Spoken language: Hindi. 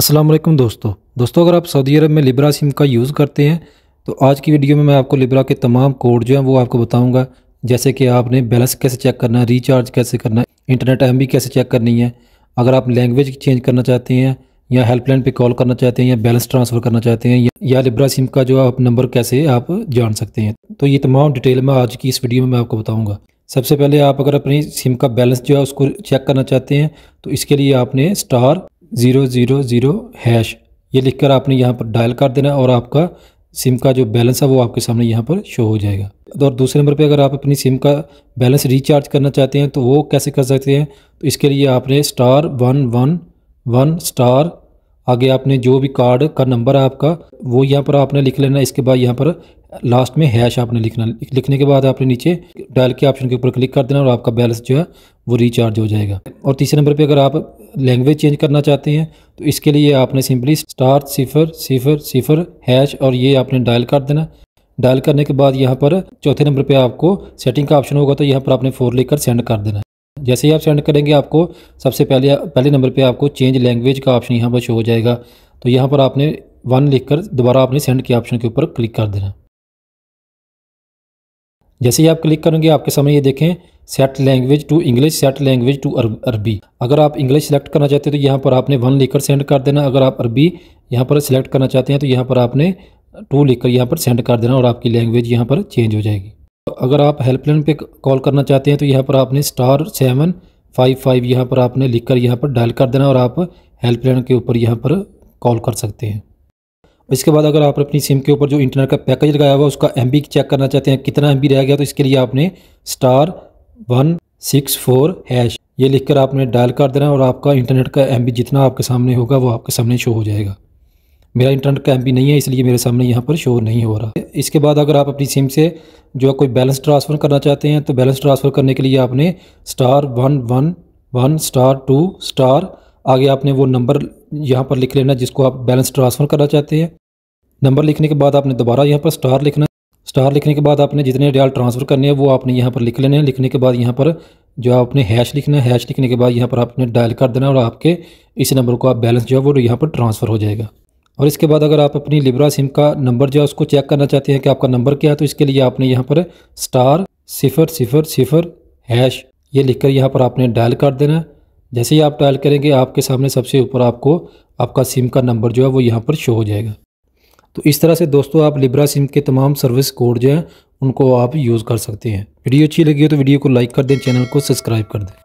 असलम दोस्तों दोस्तों अगर आप सऊदी अरब में लिब्रा सिम का यूज़ करते हैं तो आज की वीडियो में मैं आपको लिब्रा के तमाम कोड जो हैं वो आपको बताऊंगा जैसे कि आपने बैलेंस कैसे चेक करना है रिचार्ज कैसे करना है इंटरनेट एम कैसे चेक करनी है अगर आप लैंग्वेज चेंज करना चाहते हैं या हेल्पलाइन पर कॉल करना चाहते हैं या बैलेंस ट्रांसफ़र करना चाहते हैं या लिब्रा सिम का जो आप नंबर कैसे आप जान सकते हैं तो ये तमाम डिटेल मैं आज की इस वीडियो में मैं आपको बताऊँगा सबसे पहले आप अगर अपनी सिम का बैलेंस जो है उसको चेक करना चाहते हैं तो इसके लिए आपने star zero zero zero hash ये लिखकर आपने यहाँ पर डायल कर देना और आपका सिम का जो बैलेंस है वो आपके सामने यहाँ पर शो हो जाएगा और दूसरे नंबर पे अगर आप अपनी सिम का बैलेंस रिचार्ज करना चाहते हैं तो वो कैसे कर सकते हैं तो इसके लिए आपने star one one one star आगे आपने जो भी कार्ड का नंबर है आपका वो यहाँ पर आपने लिख लेना इसके बाद यहाँ पर लास्ट में हैश आपने लिखना लिखने के बाद आपने नीचे डायल के ऑप्शन के ऊपर क्लिक कर देना और आपका बैलेंस जो है वो रिचार्ज हो जाएगा और तीसरे नंबर पे अगर आप लैंग्वेज चेंज करना चाहते हैं तो इसके लिए आपने सिंपली स्टार सिफर सिफर सिफर हैश और ये आपने डायल कर देना डायल करने के बाद यहाँ पर चौथे नंबर पे आपको सेटिंग का ऑप्शन होगा तो यहाँ पर आपने फोर लेकर सेंड कर देना जैसे ही आप सेंड करेंगे आपको सबसे पहले पहले नंबर पे आपको चेंज लैंग्वेज का ऑप्शन यहाँ पर शो हो जाएगा तो यहाँ पर आपने वन लिखकर दोबारा आपने सेंड के ऑप्शन के ऊपर क्लिक कर देना जैसे ही आप क्लिक करेंगे आपके सामने ये देखें set language to English set language to Arabi अगर आप इंग्लिश सेलेक्ट करना चाहते हैं तो यहाँ पर आपने वन लिखकर सेंड कर देना अगर आप अरबी यहाँ पर सिलेक्ट करना चाहते हैं तो यहाँ पर आपने टू लिखकर यहाँ पर सेंड कर देना और आपकी लैंग्वेज यहाँ पर चेंज हो जाएगी अगर आप हेल्पलाइन पे कॉल करना चाहते हैं तो यहाँ पर आपने स्टार सेवन फाइव फाइव यहाँ पर आपने लिख कर यहाँ पर डायल कर देना और आप हेल्पलाइन के ऊपर यहाँ पर कॉल कर सकते हैं इसके बाद अगर आप अपनी सिम के ऊपर जो इंटरनेट का पैकेज लगाया हुआ उसका एम चेक करना चाहते हैं कितना एम रह गया तो इसके लिए आपने star one six four hash ये लिखकर आपने डायल कर देना और आपका इंटरनेट का एम जितना आपके सामने होगा वो आपके सामने शो हो जाएगा मेरा इंटरनेट का एम नहीं है इसलिए मेरे सामने यहाँ पर शो नहीं हो रहा इसके बाद अगर आप अपनी सिम से जो कोई बैलेंस ट्रांसफ़र करना चाहते हैं तो बैलेंस ट्रांसफ़र करने के लिए आपने star one one one star two star आगे आपने वो नंबर यहाँ पर लिख लेना जिसको आप बैलेंस ट्रांसफ़र करना चाहते हैं नंबर लिखने के बाद आपने दोबारा यहाँ पर स्टार लिखना स्टार लिखने के बाद आपने जितने रियाल ट्रांसफ़र करने हैं वो आपने यहाँ पर लिख लेने हैं लिखने के बाद यहाँ पर जो आपने हैश लिखना है हैश लिखने के बाद यहाँ पर आपने डायल कर देना और आपके इस नंबर को आप बैलेंस जो है वो यहाँ पर ट्रांसफ़र हो जाएगा और इसके बाद अगर आप अपनी लिब्रा सिम का नंबर जो है उसको चेक करना चाहते हैं कि आपका नंबर क्या है तो इसके लिए आपने यहाँ पर स्टार सिफर सिफर सिफर हैश ये लिखकर यहाँ पर आपने डायल कर देना है जैसे ही आप डायल करेंगे आपके सामने सबसे ऊपर आपको आपका सिम का नंबर जो है वो यहाँ पर शो हो जाएगा तो इस तरह से दोस्तों आप लिब्रा सिम के तमाम सर्विस कोड जो हैं उनको आप यूज़ कर सकते हैं वीडियो अच्छी लगी हो तो वीडियो को लाइक कर दें चैनल को सब्सक्राइब कर दें